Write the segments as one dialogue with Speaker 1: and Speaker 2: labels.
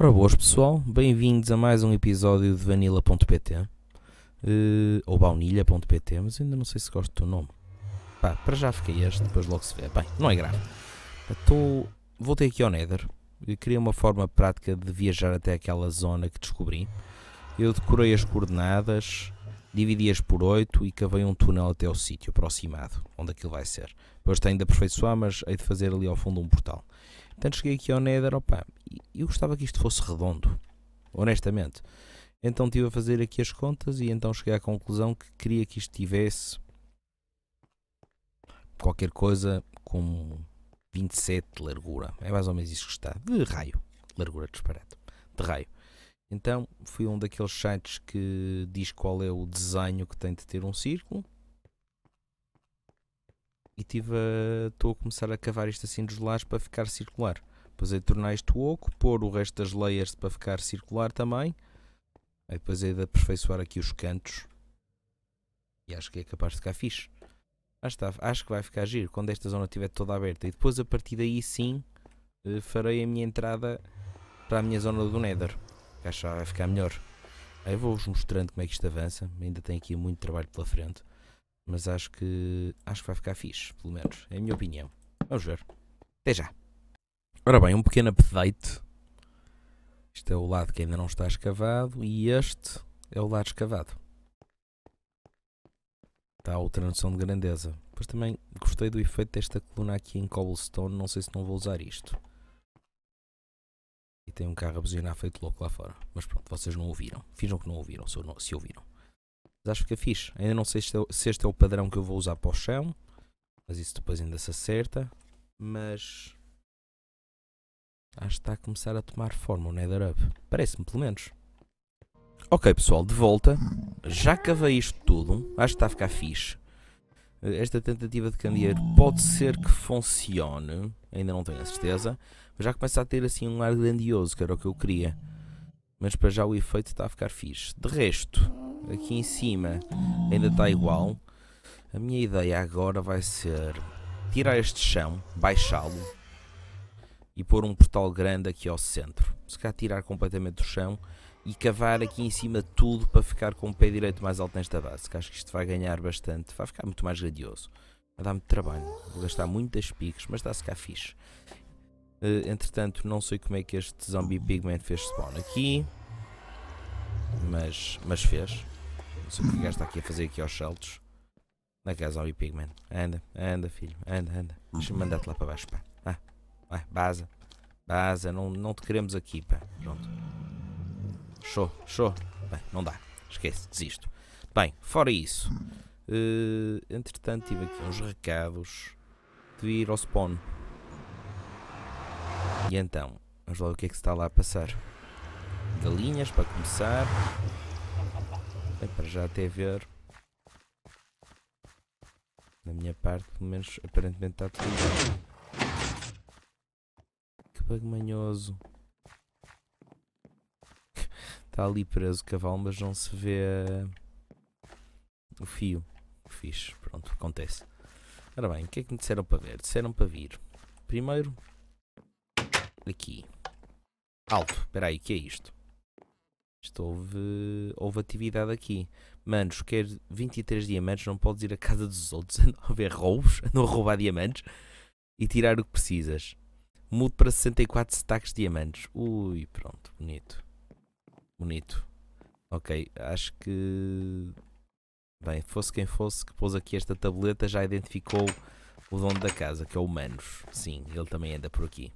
Speaker 1: Ora boas pessoal, bem-vindos a mais um episódio de vanilla.pt uh, eh, ou baunilha.pt, mas ainda não sei se gosto do nome. Pá, para já fiquei este, depois logo se vê. Bem, não é grave. estou Voltei aqui ao Nether. e queria uma forma prática de viajar até aquela zona que descobri. Eu decorei as coordenadas, dividi-as por 8 e cavei um túnel até ao sítio aproximado, onde aquilo vai ser. Depois tenho de aperfeiçoar, mas hei de fazer ali ao fundo um portal. Portanto, cheguei aqui ao Nether, opa, eu gostava que isto fosse redondo, honestamente. Então estive a fazer aqui as contas e então cheguei à conclusão que queria que isto tivesse qualquer coisa como 27 de largura. É mais ou menos isso que está. De raio. Largura disparado. De raio. Então fui um daqueles sites que diz qual é o desenho que tem de ter um círculo e estou a, a, começar a cavar isto assim dos lares para ficar circular. Depois é de tornar isto oco, pôr o resto das layers para ficar circular também. Aí depois é de aperfeiçoar aqui os cantos. E acho que é capaz de ficar fixe. Ah, está, acho que vai ficar giro quando esta zona estiver toda aberta. E depois a partir daí sim eh, farei a minha entrada para a minha zona do Nether. Acho que vai ficar melhor. Aí vou-vos mostrando como é que isto avança. Ainda tem aqui muito trabalho pela frente. Mas acho que acho que vai ficar fixe, pelo menos. É a minha opinião. Vamos ver. Até já. Ora bem, um pequeno update. Este é o lado que ainda não está escavado e este é o lado escavado. Está a outra noção de grandeza. Depois também gostei do efeito desta coluna aqui em cobblestone. Não sei se não vou usar isto. E tem um carro a buzinar feito louco lá fora. Mas pronto, vocês não ouviram. fijam que não ouviram, se ouviram. Mas acho que é fixe. Ainda não sei se este, é, se este é o padrão que eu vou usar para o chão. Mas isso depois ainda se acerta. Mas acho que está a começar a tomar forma o Nether Up. Parece-me, pelo menos. Ok, pessoal, de volta. Já cavei isto tudo. Acho que está a ficar fixe. Esta tentativa de candeeiro pode ser que funcione. Ainda não tenho a certeza. Mas já começa a ter assim um ar grandioso, que era o que eu queria. Mas para já o efeito está a ficar fixe. De resto, aqui em cima ainda está igual. A minha ideia agora vai ser tirar este chão, baixá-lo e pôr um portal grande aqui ao centro. Se calhar tirar completamente do chão e cavar aqui em cima tudo para ficar com o pé direito mais alto nesta base. Que acho que isto vai ganhar bastante, vai ficar muito mais radioso. Vai dar muito trabalho, vou gastar muitas piques, mas dá se cá fixe. Eh, entretanto, não sei como é que este zombie pigman fez spawn aqui, mas, mas fez. Não sei o gajo está aqui a fazer aqui aos saltos. Na casa ao Pigman. Anda, anda, filho. Anda, anda. Deixa-me uhum. mandar-te lá para baixo, pá. Ah, vai, baza. Baza, não, não te queremos aqui, pá. Pronto. Show, show. Bem, não dá. Esquece, desisto. Bem, fora isso. Uh, entretanto, tive aqui uns recados de ir ao spawn. E então, vamos lá o que é que se está lá a passar. Galinhas para começar. É para já até ver. Na minha parte, pelo menos, aparentemente está tudo bem. Que bug manhoso. está ali preso o cavalo, mas não se vê o fio. Fixe, pronto, acontece. Ora bem, o que é que me disseram para ver? Disseram para vir. Primeiro, aqui. Alto, espera aí, o que é isto? Isto houve, houve atividade aqui. Manos, quer 23 diamantes, não podes ir à casa dos outros a não ver roubos, a não roubar diamantes e tirar o que precisas. Mudo para 64 stacks de diamantes. Ui, pronto, bonito. Bonito. Ok, acho que. Bem, fosse quem fosse que pôs aqui esta tableta, já identificou o dono da casa, que é o Manos. Sim, ele também anda por aqui.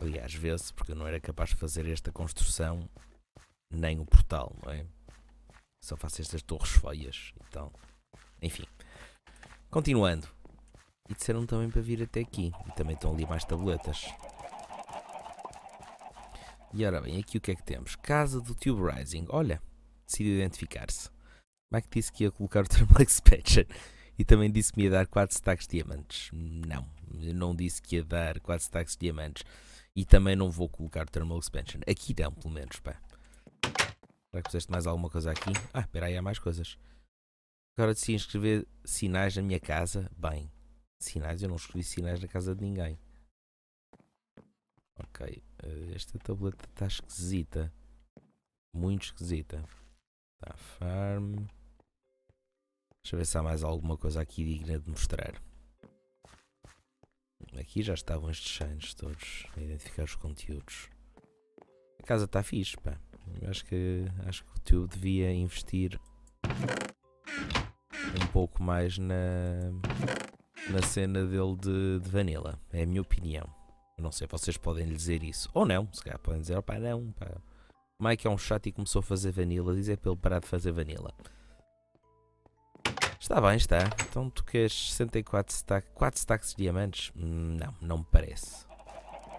Speaker 1: Aliás, vê-se porque eu não era capaz de fazer esta construção nem o portal, não é? Só faço estas torres feias Então, Enfim. Continuando. E disseram também para vir até aqui. E também estão ali mais tabletas. E ora bem, aqui o que é que temos? Casa do Tube Rising. Olha, decidiu identificar-se. Mike é disse que ia colocar o Thermal Expansion. E também disse que me ia dar 4 stacks de diamantes. Não, não disse que ia dar 4 stacks de diamantes. E também não vou colocar Thermal Expansion. Aqui não, pelo menos, pá. Será que puseste mais alguma coisa aqui? Ah, espera aí, há mais coisas. Agora de se escrever sinais na minha casa. Bem, sinais, eu não escrevi sinais na casa de ninguém. Ok, eh, esta tableta está esquisita. Muito esquisita. Está farm. Deixa eu ver se há mais alguma coisa aqui digna de mostrar. Aqui já estavam estes changes todos a identificar os conteúdos. A casa está fixe, pá. Acho que, acho que o teu devia investir um pouco mais na, na cena dele de, de Vanilla. É a minha opinião. não sei, vocês podem lhe dizer isso. Ou não, se calhar podem dizer, pá, não, pá. Mike é um chato e começou a fazer Vanilla. Dizer é para ele parar de fazer Vanilla. Está bem, está. Então tu queres 64 stack, 4 stacks de diamantes? Hum, não, não me parece.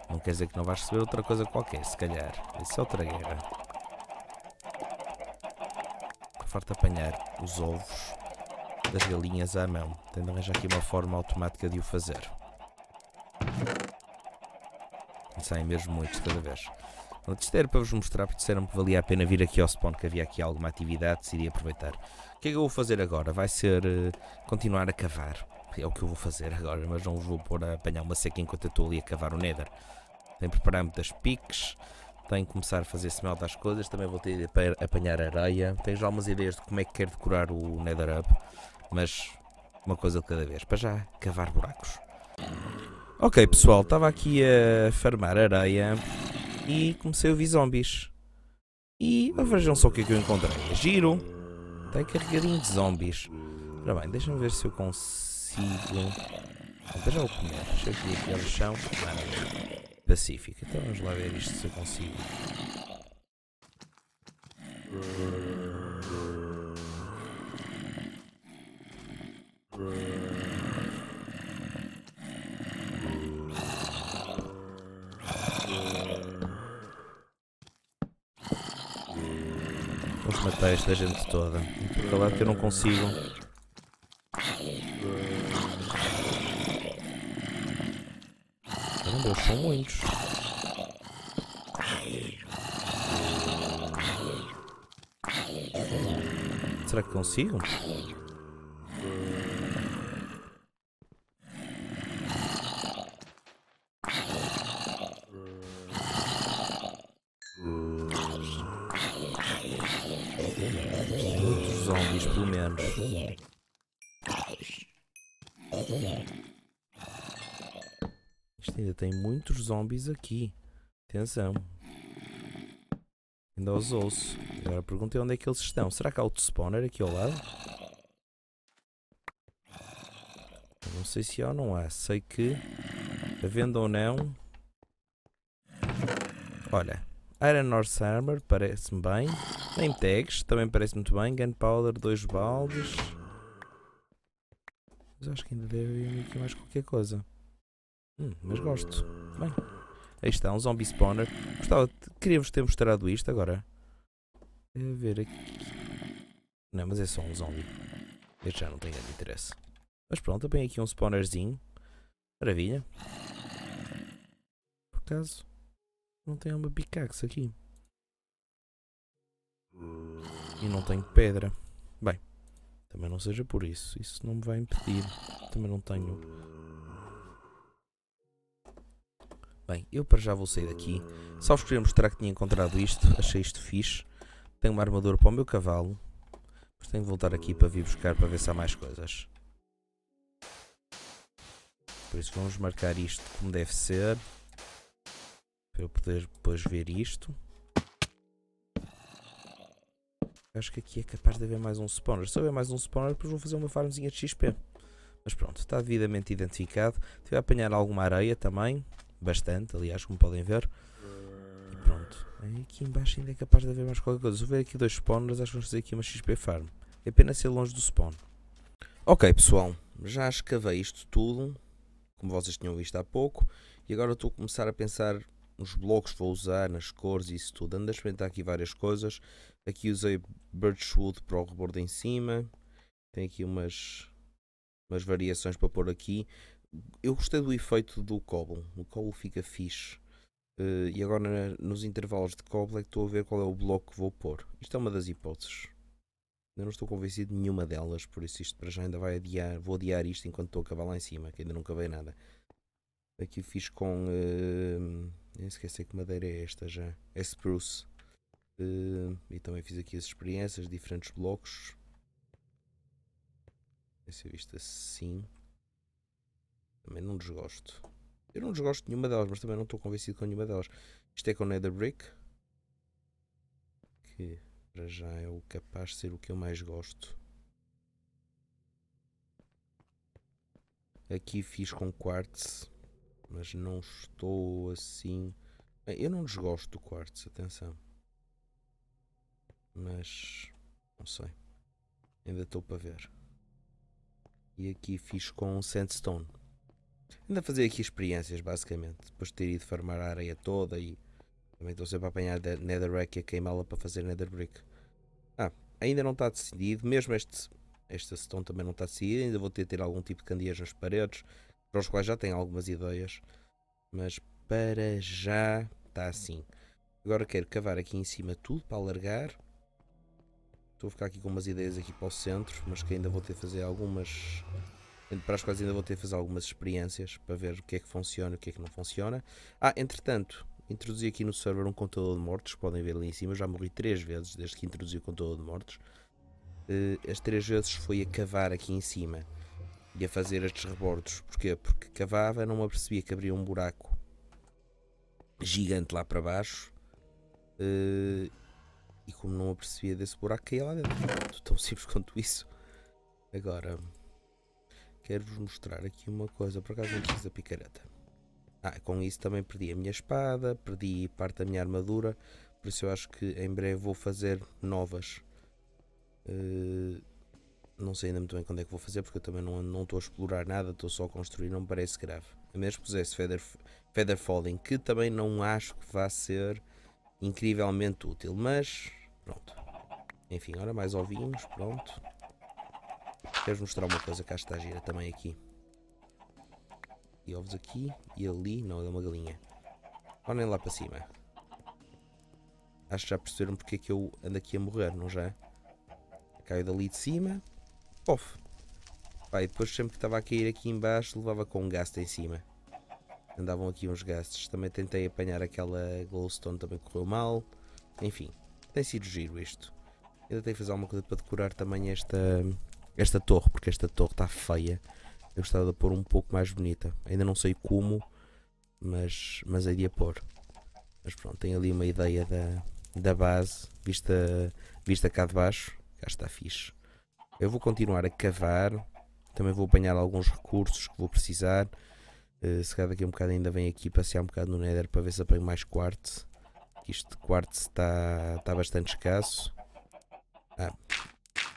Speaker 1: Não quer dizer que não vais receber outra coisa qualquer, se calhar. Isso é outra guerra. Farto apanhar os ovos das galinhas à mão. Tendo arranjar aqui uma forma automática de o fazer. Saem mesmo muitos cada vez. Isto ter para vos mostrar, porque disseram que valia a pena vir aqui ao spawn, que havia aqui alguma atividade, decidi aproveitar que é que eu vou fazer agora? Vai ser eh, continuar a cavar. É o que eu vou fazer agora, mas não vos vou pôr a apanhar uma seca enquanto eu estou ali a cavar o nether. Tenho que me muitas piques, tenho que começar a fazer smelt das coisas, também vou ter de apanhar areia. Tenho já algumas ideias de como é que quero decorar o nether up, mas uma coisa de cada vez. Para já, cavar buracos. Ok pessoal, estava aqui a farmar areia e comecei a ouvir zombies. E vejam só o que é que eu encontrei. É giro! Está carregadinho de zombies. Ora bem, deixa-me ver se eu consigo... Então já vou comer. Deixa aqui aquele chão. Pacífico. Então vamos lá ver isto se eu consigo. matar esta gente toda. por calado que eu não consigo. Caramba, eles são muitos. Será que consigo? Dos zombies, pelo menos. Isto ainda tem muitos zombies aqui. Atenção. Ainda os ouço. Agora perguntei onde é que eles estão. Será que há outro spawner aqui ao lado? Não sei se há ou não há. Sei que, havendo ou não... Olha, Iron Horse Armor, parece-me bem. Name tags, também parece muito bem. Gunpowder, dois baldes. Mas acho que ainda deve aqui mais qualquer coisa. Hum, mas gosto. Bem, aí está, um zombie spawner. Gostava, queria-vos ter mostrado isto agora. A é ver aqui. Não, mas é só um zombie. Este já não tem grande interesse. Mas pronto, eu aqui um spawnerzinho. Maravilha. Por acaso. Não tem uma picaxe aqui. Hum. E não tenho pedra. Bem, também não seja por isso. Isso não me vai impedir. Também não tenho. Bem, eu para já vou sair daqui. Só vos queria mostrar que tinha encontrado isto. Achei isto fixe. Tenho uma armadura para o meu cavalo. Mas tenho que voltar aqui para vir buscar para ver se há mais coisas. Por isso vamos marcar isto como deve ser. Para eu poder depois ver isto. Acho que aqui é capaz de haver mais um spawner. Se houver mais um spawner, depois vou fazer uma farmzinha de XP. Mas pronto, está devidamente identificado. Estive a apanhar alguma areia também. Bastante, aliás, como podem ver. E pronto. Aqui embaixo ainda é capaz de haver mais qualquer coisa. Se houver aqui dois spawners, acho que vamos fazer aqui uma XP farm. É apenas ser longe do spawn. Ok, pessoal. Já escavei isto tudo. Como vocês tinham visto há pouco. E agora estou a começar a pensar os blocos que vou usar, nas cores e isso tudo. Ando a experimentar aqui várias coisas. Aqui usei Birchwood para o rebordo em cima. Tem aqui umas, umas variações para pôr aqui. Eu gostei do efeito do cobble. O cobble fica fixe. Uh, e agora nos intervalos de cobble é que estou a ver qual é o bloco que vou pôr. Isto é uma das hipóteses. Ainda não estou convencido de nenhuma delas, por isso isto para já ainda vai adiar. Vou adiar isto enquanto estou a acabar lá em cima, que ainda não acabei nada. Aqui fiz com. Uh, nem esqueci que madeira é esta já. É spruce. Uh, e também fiz aqui as experiências, diferentes blocos. Deve ser visto assim. Também não desgosto. Eu não desgosto de nenhuma delas, mas também não estou convencido com nenhuma delas. Isto é com Nether Brick. Que para já é o capaz de ser o que eu mais gosto. Aqui fiz com quartz mas não estou assim. Bem, eu não desgosto do quartzo, atenção. Mas não sei. Ainda estou para ver. E aqui fiz com sandstone. Ainda fazer aqui experiências, basicamente. Depois de ter ido farmar a areia toda e também estou sempre a apanhar netherrack e a queimá-la para fazer netherbrick. Ah, ainda não está decidido. Mesmo este, esta stone também não está decidida. Ainda vou ter, ter algum tipo de candeeiros nas paredes para os quais já tenho algumas ideias, mas para já está assim. Agora quero cavar aqui em cima tudo para alargar. Estou a ficar aqui com umas ideias aqui para o centro, mas que ainda vou ter de fazer algumas... Para as quais ainda vou ter de fazer algumas experiências para ver o que é que funciona e o que é que não funciona. Ah, entretanto, introduzi aqui no server um contador de mortes, podem ver ali em cima, eu já morri três vezes desde que introduzi o contador de mortes. Eh, as três vezes foi a cavar aqui em cima e a fazer estes rebordos. Porquê? Porque cavava, não me apercebia que abria um buraco gigante lá para baixo uh, e como não apercebia desse buraco caía lá dentro. Tão simples quanto isso. Agora quero-vos mostrar aqui uma coisa, por acaso não da picareta. Ah, com isso também perdi a minha espada, perdi parte da minha armadura, por isso eu acho que em breve vou fazer novas. Uh, não sei ainda muito bem quando é que vou fazer, porque eu também não, não estou a explorar nada, estou só a construir, não me parece grave. A menos que pusesse Feather, Feather Falling, que também não acho que vá ser incrivelmente útil, mas pronto. Enfim, ora mais ovinhos, pronto. Queres mostrar uma coisa que acho que está gira também aqui. E ovos aqui e ali, não, é uma galinha. Olhem lá para cima. Acho que já perceberam porque é que eu ando aqui a morrer, não já? Caio dali de cima, Pof. Pá, e depois sempre que estava a cair aqui embaixo levava com um gasto em cima. Andavam aqui uns gastos. Também tentei apanhar aquela glowstone, também correu mal. Enfim, tem sido giro isto. Ainda tenho que fazer alguma coisa para decorar também esta, esta torre, porque esta torre está feia. Eu gostava de pôr um pouco mais bonita. Ainda não sei como, mas, mas hei de a pôr. Mas pronto, tem ali uma ideia da, da base, vista, vista cá de baixo. Cá está fixe. Eu vou continuar a cavar. Também vou apanhar alguns recursos que vou precisar. Uh, se calhar daqui a um bocado ainda vem aqui passear um bocado no Nether para ver se apanho mais quartzo. Este quartzo está, está bastante escasso. Ah.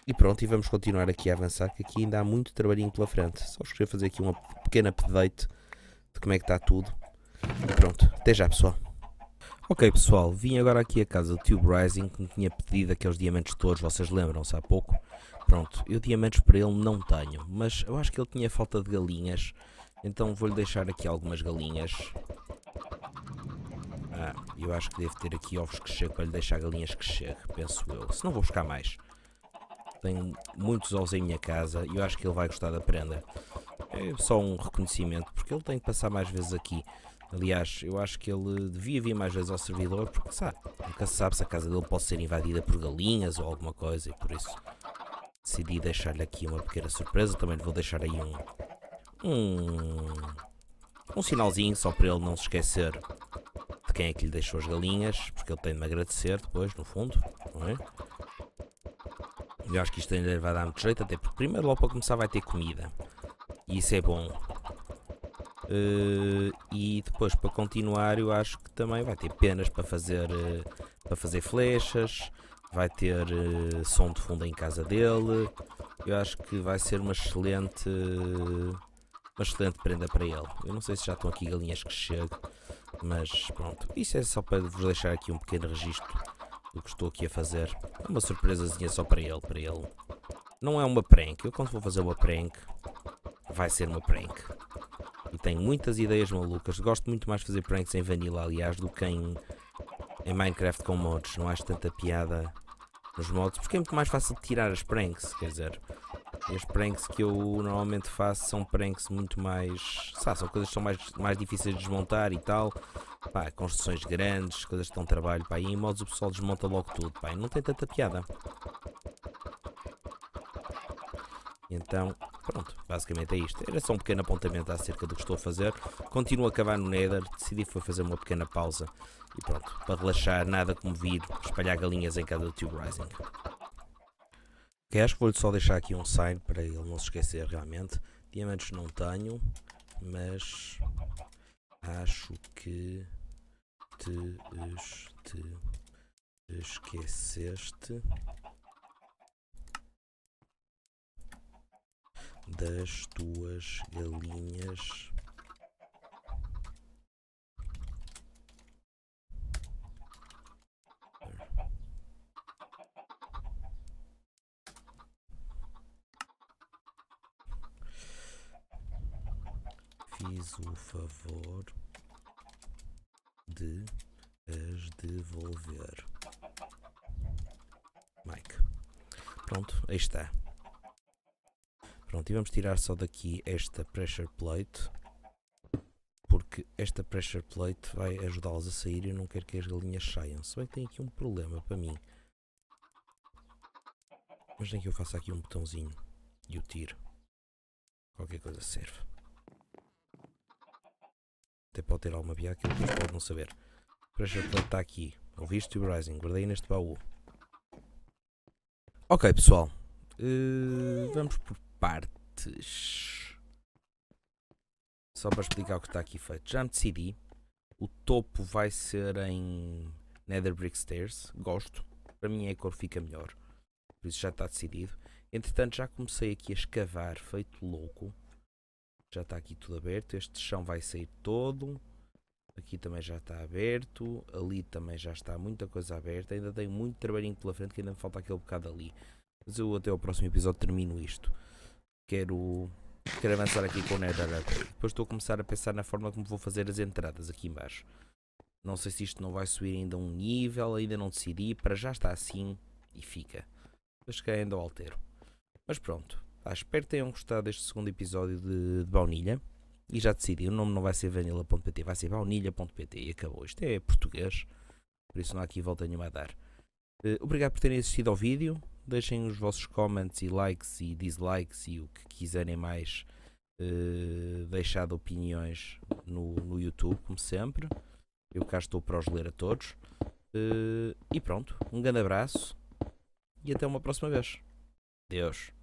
Speaker 1: E pronto, e vamos continuar aqui a avançar, que aqui ainda há muito trabalhinho pela frente. Só vos queria fazer aqui uma pequena update de como é que está tudo. E pronto, até já pessoal. Ok pessoal, vim agora aqui à casa do Tube Rising que me tinha pedido aqueles diamantes todos, vocês lembram-se há pouco. Pronto, eu diamantes para ele não tenho, mas eu acho que ele tinha falta de galinhas, então vou-lhe deixar aqui algumas galinhas. Ah, eu acho que devo ter aqui ovos que chegam para lhe deixar galinhas que chegue, penso eu. Se não vou buscar mais. Tenho muitos ovos em minha casa e eu acho que ele vai gostar da prenda. É só um reconhecimento, porque ele tem que passar mais vezes aqui. Aliás, eu acho que ele devia vir mais vezes ao servidor, porque sabe, nunca se sabe se a casa dele pode ser invadida por galinhas ou alguma coisa e por isso decidi deixar-lhe aqui uma pequena surpresa. Também lhe vou deixar aí um, um, um sinalzinho só para ele não se esquecer de quem é que lhe deixou as galinhas, porque ele tem de me agradecer depois, no fundo, não é? Eu acho que isto ainda vai dar muito jeito, até porque primeiro logo para começar vai ter comida. E isso é bom. Uh, e depois para continuar eu acho que também vai ter penas para fazer, uh, para fazer flechas, vai ter uh, som de fundo em casa dele. Eu acho que vai ser uma excelente, uma excelente prenda para ele. Eu não sei se já estão aqui galinhas que chegam, mas pronto. Isso é só para vos deixar aqui um pequeno registro do que estou aqui a fazer. É uma surpresazinha só para ele, para ele. Não é uma prank. Eu quando vou fazer uma prank, vai ser uma prank. E tenho muitas ideias malucas. Gosto muito mais de fazer pranks em vanilla, aliás, do que em em Minecraft com mods. Não acho tanta piada nos mods, porque é muito mais fácil tirar as pranks, quer dizer. As pranks que eu normalmente faço são pranks muito mais. Sabe, são coisas que são mais, mais difíceis de desmontar e tal. Pá, construções grandes, coisas que dão trabalho. Pá, e em mods o pessoal desmonta logo tudo. Pá, e não tem tanta piada. Então, Pronto, basicamente é isto. Era só um pequeno apontamento acerca do que estou a fazer. Continuo a cavar no Nether, decidi foi fazer uma pequena pausa e pronto, para relaxar, nada como vir espalhar galinhas em cada Tube Rising. Ok, acho que vou-lhe só deixar aqui um sign para ele não se esquecer realmente. Diamantes não tenho, mas acho que te, te esqueceste das tuas galinhas fiz o favor de as devolver. Mike. Pronto, aí está. Pronto, e vamos tirar só daqui esta pressure plate, porque esta pressure plate vai ajudá las a sair e eu não quero que as galinhas saiam. Se bem que tem aqui um problema para mim. Mas nem que eu faça aqui um botãozinho e o tiro. Qualquer coisa serve. Até pode ter alguma piada que eu pode não saber. Pressure plate está aqui. Ouviste o Rising, guardei neste baú. Ok pessoal, uh, vamos por partes. Só para explicar o que está aqui feito. Já me decidi. O topo vai ser em Nether Brick Stairs. Gosto. Para mim a cor fica melhor. Por isso já está decidido. Entretanto já comecei aqui a escavar feito louco. Já está aqui tudo aberto. Este chão vai sair todo. Aqui também já está aberto. Ali também já está muita coisa aberta. Ainda tenho muito trabalhinho pela frente que ainda me falta aquele bocado ali. Mas eu até ao próximo episódio termino isto. Quero, quero avançar aqui com o netherrack. Depois estou a começar a pensar na forma como vou fazer as entradas aqui embaixo. Não sei se isto não vai subir ainda um nível, ainda não decidi. Para já está assim e fica. Acho que ainda o altero. Mas pronto. Ah, espero que tenham gostado deste segundo episódio de, de Baunilha. E já decidi, o nome não vai ser vanilla.pt, vai ser baunilha.pt e acabou. Isto é português, por isso não há aqui volta nenhuma a dar. Uh, obrigado por terem assistido ao vídeo. Deixem os vossos comments e likes e dislikes e o que quiserem mais uh, deixar de opiniões no, no YouTube, como sempre. Eu cá estou para os ler a todos. Uh, e pronto, um grande abraço e até uma próxima vez. Deus.